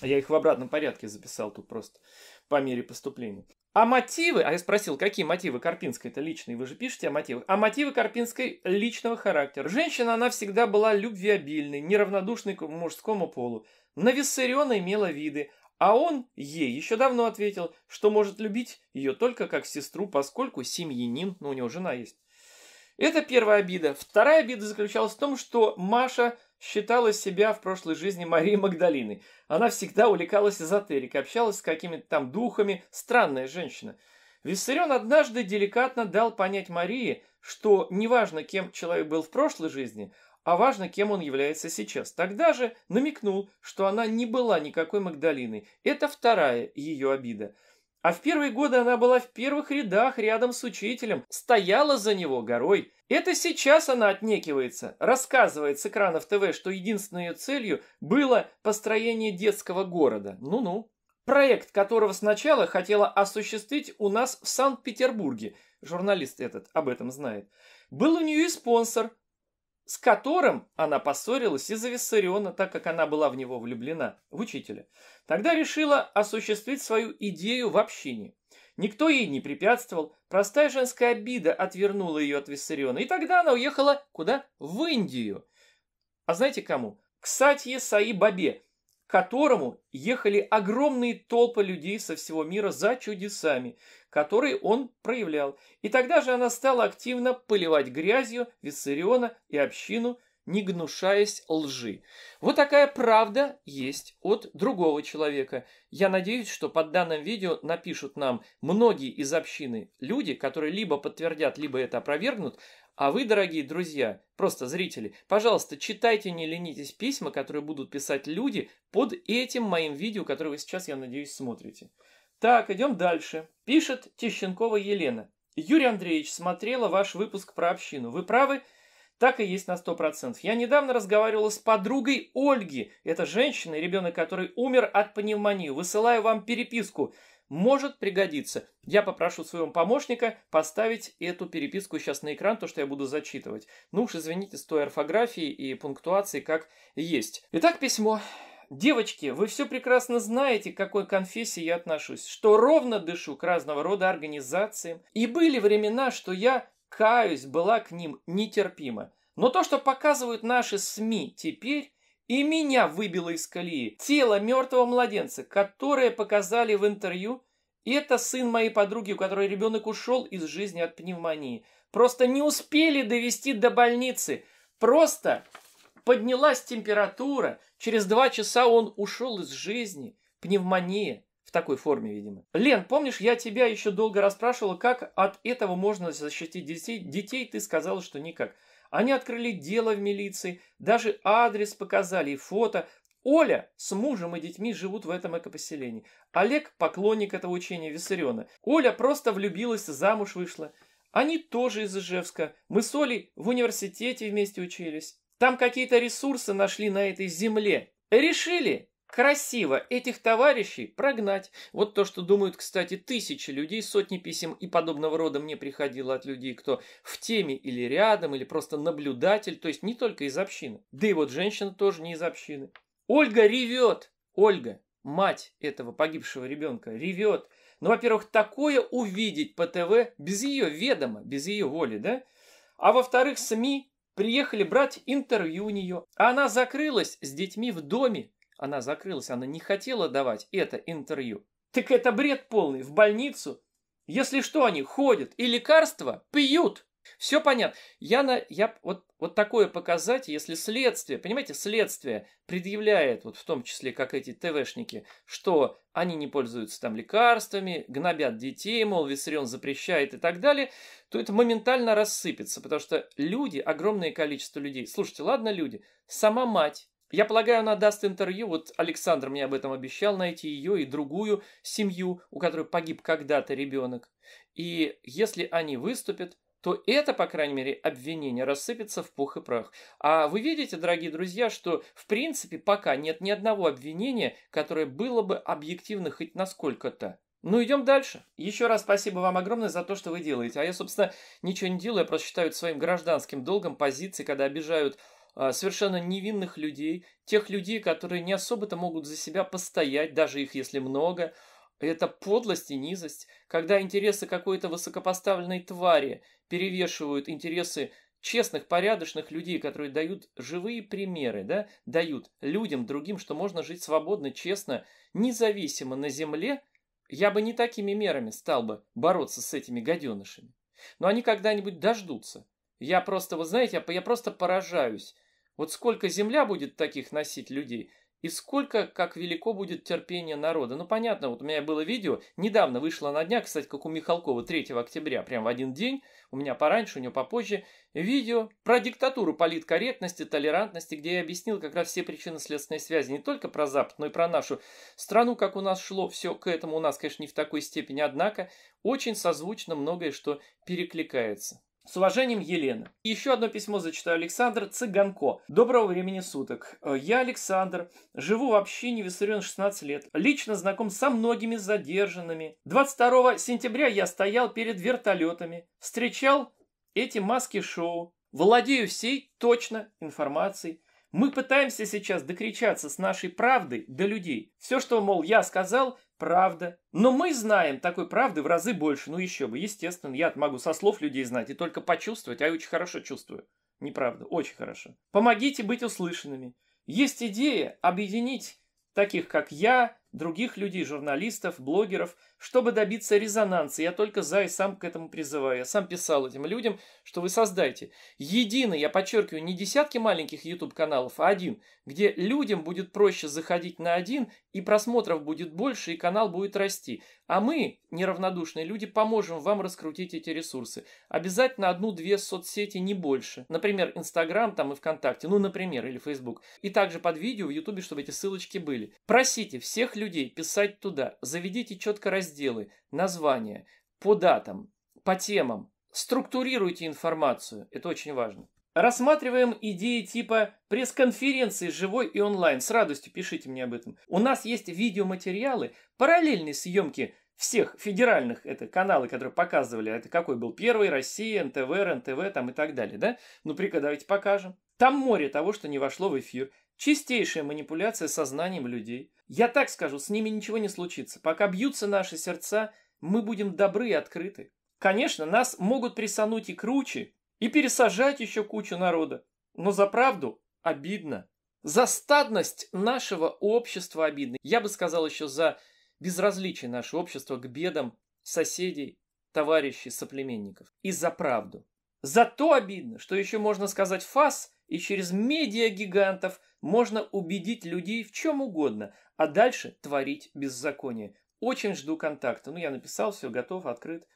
Я их в обратном порядке записал тут просто по мере поступления. А мотивы, а я спросил, какие мотивы Карпинской это личные, вы же пишете о мотивах. А мотивы Карпинской личного характера. Женщина, она всегда была любвеобильной, неравнодушной к мужскому полу. На Виссариона имела виды, а он ей еще давно ответил, что может любить ее только как сестру, поскольку семьянин, ну у него жена есть. Это первая обида. Вторая обида заключалась в том, что Маша считала себя в прошлой жизни Марией Магдалиной. Она всегда увлекалась эзотерикой, общалась с какими-то там духами. Странная женщина. Виссарион однажды деликатно дал понять Марии, что неважно, кем человек был в прошлой жизни, а важно, кем он является сейчас. Тогда же намекнул, что она не была никакой Магдалиной. Это вторая ее обида. А в первые годы она была в первых рядах рядом с учителем, стояла за него горой. Это сейчас она отнекивается, рассказывает с экранов ТВ, что единственной ее целью было построение детского города. Ну-ну. Проект, которого сначала хотела осуществить у нас в Санкт-Петербурге, журналист этот об этом знает, был у нее и спонсор, с которым она поссорилась из-за Виссариона, так как она была в него влюблена, в учителя. Тогда решила осуществить свою идею в общине. Никто ей не препятствовал, простая женская обида отвернула ее от Виссариона, и тогда она уехала куда? В Индию. А знаете кому? К Сатье Саи Бабе, которому ехали огромные толпы людей со всего мира за чудесами, которые он проявлял. И тогда же она стала активно поливать грязью Виссариона и общину, не гнушаясь лжи. Вот такая правда есть от другого человека. Я надеюсь, что под данным видео напишут нам многие из общины люди, которые либо подтвердят, либо это опровергнут, а вы, дорогие друзья, просто зрители, пожалуйста, читайте, не ленитесь письма, которые будут писать люди под этим моим видео, которое вы сейчас, я надеюсь, смотрите. Так, идем дальше. Пишет Тищенкова Елена. Юрий Андреевич смотрела ваш выпуск про общину. Вы правы, так и есть на 100%. Я недавно разговаривала с подругой Ольги. Это женщина, ребенок которой умер от пневмонии. Высылаю вам переписку может пригодиться. Я попрошу своего помощника поставить эту переписку сейчас на экран, то, что я буду зачитывать. Ну уж извините с той орфографией и пунктуацией, как есть. Итак, письмо. Девочки, вы все прекрасно знаете, к какой конфессии я отношусь, что ровно дышу к разного рода организациям. И были времена, что я, каюсь, была к ним нетерпима. Но то, что показывают наши СМИ теперь, и меня выбило из колеи. Тело мертвого младенца, которое показали в интервью, это сын моей подруги, у которой ребенок ушел из жизни от пневмонии. Просто не успели довести до больницы. Просто поднялась температура. Через два часа он ушел из жизни. Пневмония. В такой форме, видимо. Лен, помнишь, я тебя еще долго расспрашивала, как от этого можно защитить детей? Детей ты сказала, что никак. Они открыли дело в милиции, даже адрес показали и фото. Оля с мужем и детьми живут в этом экопоселении. Олег – поклонник этого учения Виссариона. Оля просто влюбилась, замуж вышла. Они тоже из Ижевска. Мы с Олей в университете вместе учились. Там какие-то ресурсы нашли на этой земле. Решили, красиво этих товарищей прогнать. Вот то, что думают, кстати, тысячи людей, сотни писем и подобного рода мне приходило от людей, кто в теме или рядом, или просто наблюдатель, то есть не только из общины. Да и вот женщина тоже не из общины. Ольга ревет! Ольга, мать этого погибшего ребенка, ревет. Ну, во-первых, такое увидеть по ТВ без ее ведома, без ее воли, да? А во-вторых, СМИ приехали брать интервью у нее. а Она закрылась с детьми в доме она закрылась, она не хотела давать это интервью. Так это бред полный, в больницу. Если что, они ходят и лекарства пьют. Все понятно. Я, на, я вот, вот такое показать, если следствие, понимаете, следствие предъявляет, вот в том числе, как эти ТВшники, что они не пользуются там лекарствами, гнобят детей, мол, Виссарион запрещает и так далее, то это моментально рассыпется, потому что люди, огромное количество людей, слушайте, ладно люди, сама мать я полагаю, она даст интервью, вот Александр мне об этом обещал, найти ее и другую семью, у которой погиб когда-то ребенок. И если они выступят, то это, по крайней мере, обвинение рассыпется в пух и прах. А вы видите, дорогие друзья, что в принципе пока нет ни одного обвинения, которое было бы объективно хоть насколько-то. Ну, идем дальше. Еще раз спасибо вам огромное за то, что вы делаете. А я, собственно, ничего не делаю, я просто считаю своим гражданским долгом позиции, когда обижают а, совершенно невинных людей, тех людей, которые не особо-то могут за себя постоять, даже их если много. Это подлость и низость, когда интересы какой-то высокопоставленной твари перевешивают интересы честных, порядочных людей, которые дают живые примеры, да, дают людям, другим, что можно жить свободно, честно, независимо на земле, я бы не такими мерами стал бы бороться с этими гаденышами. Но они когда-нибудь дождутся. Я просто, вы знаете, я, я просто поражаюсь вот сколько земля будет таких носить людей, и сколько, как велико будет терпение народа. Ну, понятно, вот у меня было видео, недавно вышло на днях, кстати, как у Михалкова, 3 октября, прям в один день, у меня пораньше, у него попозже, видео про диктатуру политкорректности, толерантности, где я объяснил как раз все причины следственной связи, не только про Запад, но и про нашу страну, как у нас шло все к этому, у нас, конечно, не в такой степени, однако очень созвучно многое, что перекликается. С уважением, Елена. Еще одно письмо зачитаю Александр Цыганко. Доброго времени суток. Э, я Александр, живу в общине Виссарион 16 лет. Лично знаком со многими задержанными. 22 сентября я стоял перед вертолетами, встречал эти маски-шоу, владею всей точно информацией. Мы пытаемся сейчас докричаться с нашей правдой до людей. Все, что, мол, я сказал, правда. Но мы знаем такой правды в разы больше. Ну еще бы, естественно, я могу со слов людей знать и только почувствовать, а я очень хорошо чувствую. Неправда, очень хорошо. Помогите быть услышанными. Есть идея объединить таких, как я, других людей, журналистов, блогеров, чтобы добиться резонанса. Я только за и сам к этому призываю. Я сам писал этим людям, что вы создайте. Единый, я подчеркиваю, не десятки маленьких YouTube-каналов, а один, где людям будет проще заходить на один, и просмотров будет больше, и канал будет расти. А мы, неравнодушные люди, поможем вам раскрутить эти ресурсы. Обязательно одну-две соцсети, не больше. Например, Инстаграм там и ВКонтакте, ну, например, или Фейсбук. И также под видео в Ютубе, чтобы эти ссылочки были. Просите всех людей писать туда. Заведите четко разделы, названия, по датам, по темам. Структурируйте информацию, это очень важно. Рассматриваем идеи типа пресс-конференции живой и онлайн. С радостью пишите мне об этом. У нас есть видеоматериалы, параллельной съемки всех федеральных это каналы, которые показывали, а это какой был первый, Россия, НТВ, РНТВ там и так далее, да? Ну-ка, давайте покажем. Там море того, что не вошло в эфир. Чистейшая манипуляция сознанием людей. Я так скажу, с ними ничего не случится. Пока бьются наши сердца, мы будем добры и открыты. Конечно, нас могут присануть и круче, и пересажать еще кучу народа. Но за правду обидно. За стадность нашего общества обидно. Я бы сказал еще за безразличие наше общество к бедам соседей, товарищей, соплеменников. И за правду. Зато обидно, что еще можно сказать фас, и через медиа-гигантов можно убедить людей в чем угодно, а дальше творить беззаконие. Очень жду контакта. Ну, я написал, все, готов, открыт.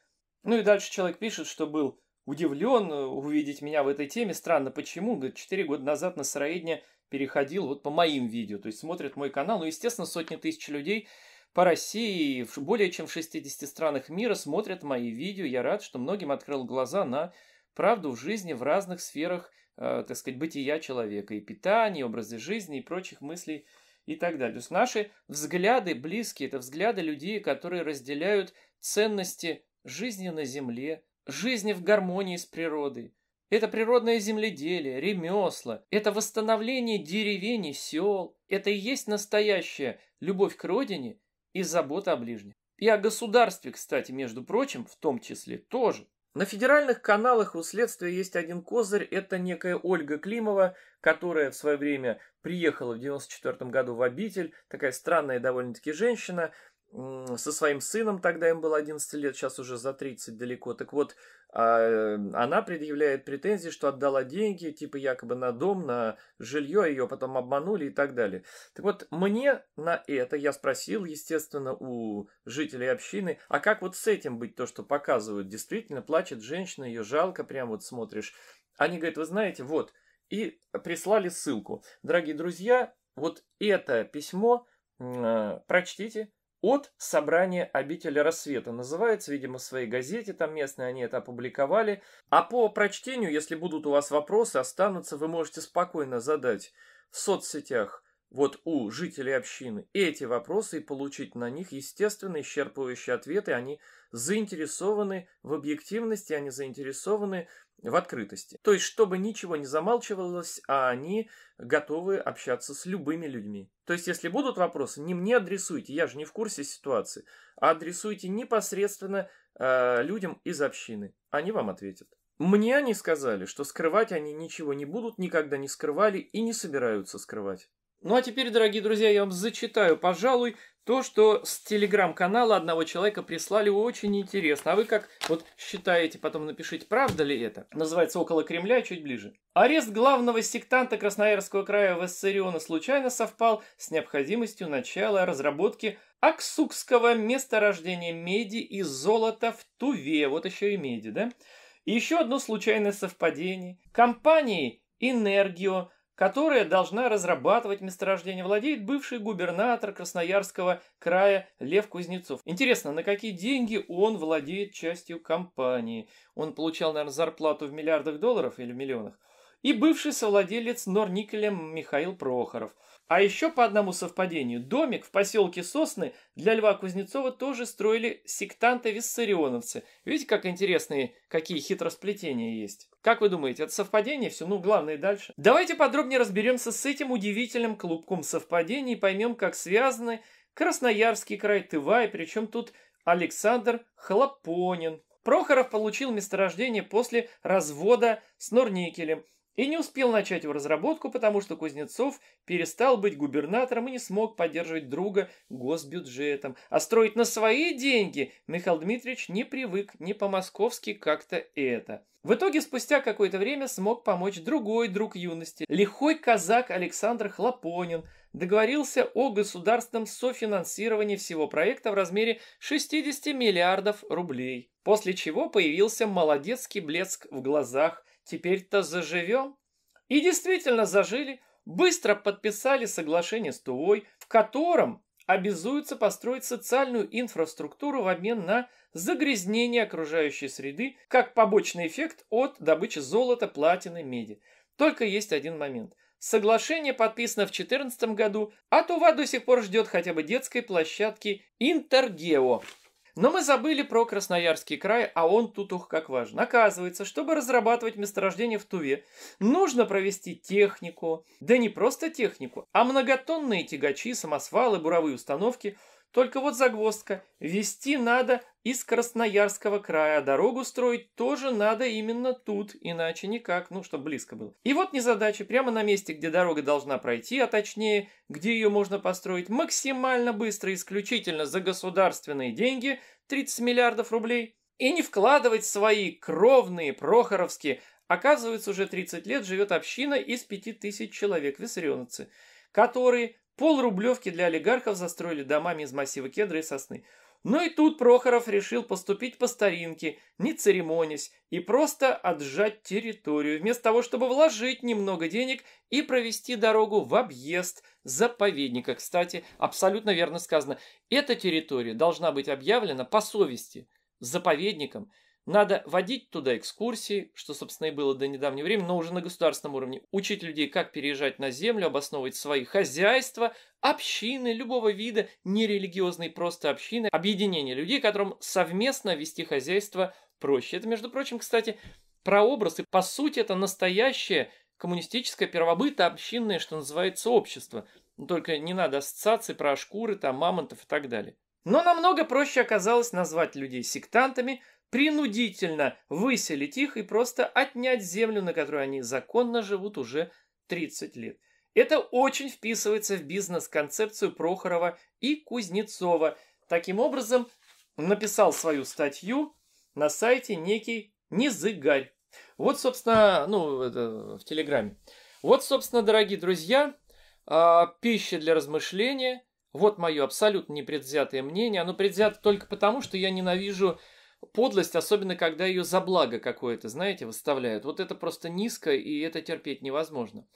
Ну и дальше человек пишет, что был удивлен э, увидеть меня в этой теме. Странно, почему? Говорит, 4 года назад на сыроедение переходил вот по моим видео. То есть смотрят мой канал. Ну, естественно, сотни тысяч людей по России и в более чем в 60 странах мира смотрят мои видео. Я рад, что многим открыл глаза на правду в жизни в разных сферах, э, так сказать, бытия человека. И питания, и образы жизни, и прочих мыслей и так далее. То есть наши взгляды близкие, это взгляды людей, которые разделяют ценности жизни на земле, жизни в гармонии с природой. Это природное земледелие, ремесла, это восстановление деревень и сел. Это и есть настоящая любовь к родине и забота о ближнем. И о государстве, кстати, между прочим, в том числе тоже. На федеральных каналах у следствия есть один козырь, это некая Ольга Климова, которая в свое время приехала в 1994 году в обитель, такая странная довольно-таки женщина, со своим сыном, тогда им было 11 лет, сейчас уже за 30 далеко. Так вот, а, она предъявляет претензии, что отдала деньги, типа якобы на дом, на жилье, ее потом обманули и так далее. Так вот, мне на это я спросил, естественно, у жителей общины, а как вот с этим быть, то, что показывают, действительно, плачет женщина, ее жалко, прям вот смотришь. Они говорят, вы знаете, вот, и прислали ссылку. Дорогие друзья, вот это письмо прочтите, от собрания обители рассвета. Называется, видимо, в своей газете, там местные они это опубликовали. А по прочтению, если будут у вас вопросы, останутся, вы можете спокойно задать в соцсетях вот у жителей общины эти вопросы и получить на них, естественно, исчерпывающие ответы. Они заинтересованы в объективности, они заинтересованы в открытости. То есть, чтобы ничего не замалчивалось, а они готовы общаться с любыми людьми. То есть, если будут вопросы, не мне адресуйте, я же не в курсе ситуации, а адресуйте непосредственно э, людям из общины. Они вам ответят. Мне они сказали, что скрывать они ничего не будут, никогда не скрывали и не собираются скрывать. Ну а теперь, дорогие друзья, я вам зачитаю, пожалуй, то, что с телеграм-канала одного человека прислали, очень интересно. А вы как вот считаете, потом напишите, правда ли это? Называется «Около Кремля» чуть ближе. Арест главного сектанта Красноярского края Виссариона случайно совпал с необходимостью начала разработки Аксукского месторождения меди и золота в Туве. Вот еще и меди, да? И еще одно случайное совпадение. Компании «Энергио» которая должна разрабатывать месторождение, владеет бывший губернатор Красноярского края Лев Кузнецов. Интересно, на какие деньги он владеет частью компании? Он получал, наверное, зарплату в миллиардах долларов или в миллионах? И бывший совладелец Норникеля Михаил Прохоров – а еще по одному совпадению, домик в поселке Сосны для Льва Кузнецова тоже строили сектанты-виссарионовцы. Видите, как интересные, какие хитросплетения есть. Как вы думаете, это совпадение все? Ну, главное дальше. Давайте подробнее разберемся с этим удивительным клубком совпадений и поймем, как связаны Красноярский край, Тыва, и причем тут Александр Хлопонин. Прохоров получил месторождение после развода с Норникелем – и не успел начать его разработку, потому что Кузнецов перестал быть губернатором и не смог поддерживать друга госбюджетом. А строить на свои деньги Михаил Дмитриевич не привык, не по-московски как-то это. В итоге спустя какое-то время смог помочь другой друг юности, лихой казак Александр Хлопонин, договорился о государственном софинансировании всего проекта в размере 60 миллиардов рублей. После чего появился молодецкий блеск в глазах теперь-то заживем. И действительно зажили, быстро подписали соглашение с Тувой, в котором обязуются построить социальную инфраструктуру в обмен на загрязнение окружающей среды как побочный эффект от добычи золота, платины, меди. Только есть один момент. Соглашение подписано в 2014 году, а Тува до сих пор ждет хотя бы детской площадки Интергео, но мы забыли про Красноярский край, а он тут ух как важен. Оказывается, чтобы разрабатывать месторождение в Туве, нужно провести технику, да не просто технику, а многотонные тягачи, самосвалы, буровые установки – только вот загвоздка. Вести надо из Красноярского края. Дорогу строить тоже надо именно тут, иначе никак, ну, чтобы близко было. И вот незадача. Прямо на месте, где дорога должна пройти, а точнее, где ее можно построить, максимально быстро, исключительно за государственные деньги, 30 миллиардов рублей, и не вкладывать свои кровные, прохоровские, Оказывается, уже 30 лет живет община из 5000 человек виссарионцы, которые Пол рублевки для олигархов застроили домами из массива кедра и сосны. Но ну и тут Прохоров решил поступить по старинке, не церемонясь, и просто отжать территорию, вместо того, чтобы вложить немного денег и провести дорогу в объезд заповедника. Кстати, абсолютно верно сказано, эта территория должна быть объявлена по совести заповедником – надо водить туда экскурсии, что, собственно, и было до недавнего времени, но уже на государственном уровне. Учить людей, как переезжать на землю, обосновывать свои хозяйства, общины любого вида, нерелигиозные просто общины, объединение людей, которым совместно вести хозяйство проще. Это, между прочим, кстати, прообраз, и по сути это настоящее коммунистическое первобытное общинное, что называется, общество. Только не надо ассоциации про шкуры, там, мамонтов и так далее. Но намного проще оказалось назвать людей сектантами – принудительно выселить их и просто отнять землю, на которой они законно живут уже 30 лет. Это очень вписывается в бизнес-концепцию Прохорова и Кузнецова. Таким образом, написал свою статью на сайте некий Незыгарь. Вот, собственно, ну, это в Телеграме. Вот, собственно, дорогие друзья, а, пища для размышления. Вот мое абсолютно непредвзятое мнение. Оно предвзято только потому, что я ненавижу подлость, особенно когда ее за благо какое-то, знаете, выставляют. Вот это просто низко, и это терпеть невозможно.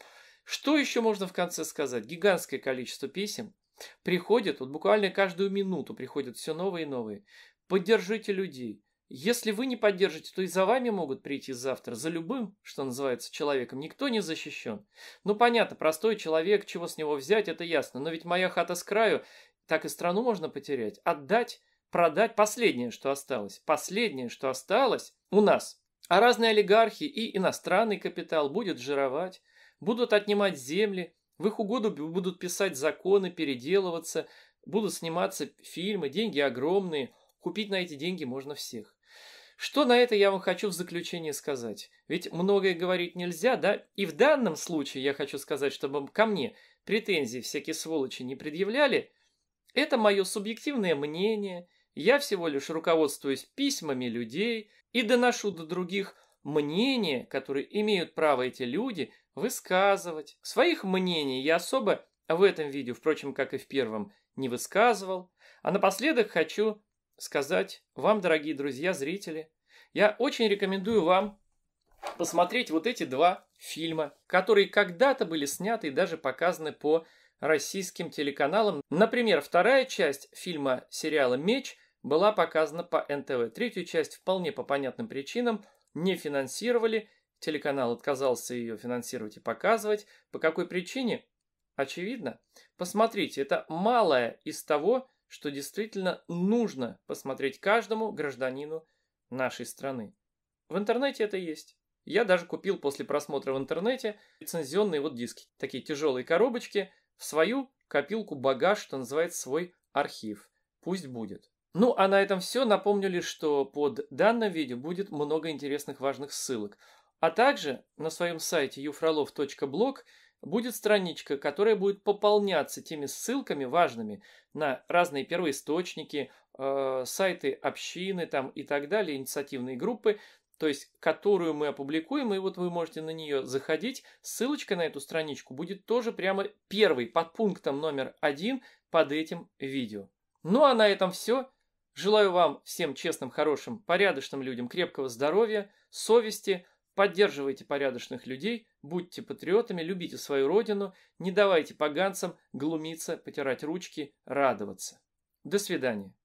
Что еще можно в конце сказать? Гигантское количество писем приходит, вот буквально каждую минуту приходят все новые и новые. Поддержите людей. Если вы не поддержите, то и за вами могут прийти завтра, за любым, что называется, человеком. Никто не защищен. Ну, понятно, простой человек, чего с него взять, это ясно. Но ведь моя хата с краю, так и страну можно потерять. Отдать продать последнее, что осталось. Последнее, что осталось у нас. А разные олигархи и иностранный капитал будет жировать, будут отнимать земли, в их угоду будут писать законы, переделываться, будут сниматься фильмы, деньги огромные, купить на эти деньги можно всех. Что на это я вам хочу в заключение сказать? Ведь многое говорить нельзя, да? И в данном случае я хочу сказать, чтобы ко мне претензии всякие сволочи не предъявляли, это мое субъективное мнение – я всего лишь руководствуюсь письмами людей и доношу до других мнения, которые имеют право эти люди высказывать. Своих мнений я особо в этом видео, впрочем, как и в первом, не высказывал. А напоследок хочу сказать вам, дорогие друзья, зрители, я очень рекомендую вам посмотреть вот эти два фильма, которые когда-то были сняты и даже показаны по российским телеканалам. Например, вторая часть фильма сериала «Меч» была показана по НТВ. Третью часть вполне по понятным причинам не финансировали, телеканал отказался ее финансировать и показывать. По какой причине? Очевидно. Посмотрите, это малое из того, что действительно нужно посмотреть каждому гражданину нашей страны. В интернете это есть. Я даже купил после просмотра в интернете лицензионные вот диски, такие тяжелые коробочки, в свою копилку багаж, что называется, свой архив. Пусть будет. Ну, а на этом все. Напомню лишь, что под данным видео будет много интересных важных ссылок. А также на своем сайте ufrolov.blog будет страничка, которая будет пополняться теми ссылками важными на разные первоисточники, э, сайты общины там и так далее, инициативные группы, то есть которую мы опубликуем, и вот вы можете на нее заходить. Ссылочка на эту страничку будет тоже прямо первой под пунктом номер один под этим видео. Ну а на этом все. Желаю вам, всем честным, хорошим, порядочным людям крепкого здоровья, совести, поддерживайте порядочных людей, будьте патриотами, любите свою родину, не давайте поганцам глумиться, потирать ручки, радоваться. До свидания.